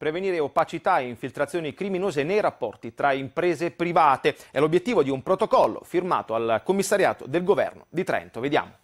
Prevenire opacità e infiltrazioni criminose nei rapporti tra imprese private è l'obiettivo di un protocollo firmato al commissariato del governo di Trento. Vediamo.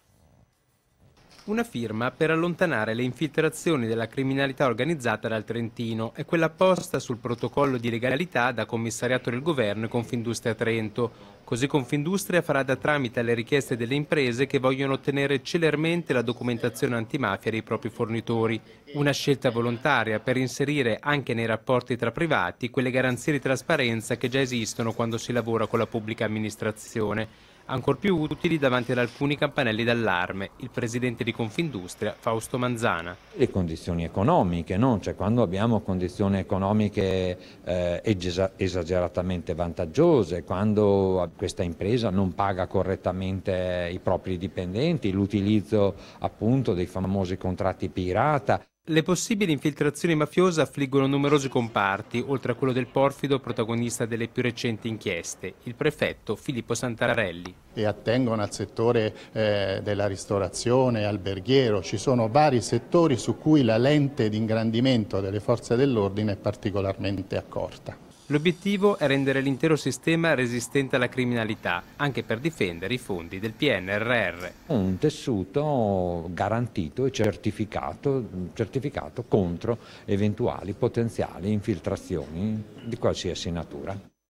Una firma per allontanare le infiltrazioni della criminalità organizzata dal Trentino e quella posta sul protocollo di legalità da commissariato del governo e Confindustria Trento. Così Confindustria farà da tramite alle richieste delle imprese che vogliono ottenere celermente la documentazione antimafia dei propri fornitori. Una scelta volontaria per inserire anche nei rapporti tra privati quelle garanzie di trasparenza che già esistono quando si lavora con la pubblica amministrazione ancor più utili davanti ad alcuni campanelli d'allarme, il presidente di Confindustria Fausto Manzana. Le condizioni economiche, no? cioè, quando abbiamo condizioni economiche eh, esageratamente vantaggiose, quando questa impresa non paga correttamente i propri dipendenti, l'utilizzo appunto dei famosi contratti pirata. Le possibili infiltrazioni mafiose affliggono numerosi comparti, oltre a quello del porfido protagonista delle più recenti inchieste, il prefetto Filippo Santarelli. E attengono al settore eh, della ristorazione, alberghiero, ci sono vari settori su cui la lente di ingrandimento delle forze dell'ordine è particolarmente accorta. L'obiettivo è rendere l'intero sistema resistente alla criminalità, anche per difendere i fondi del PNRR. Un tessuto garantito e certificato, certificato contro eventuali potenziali infiltrazioni di qualsiasi natura.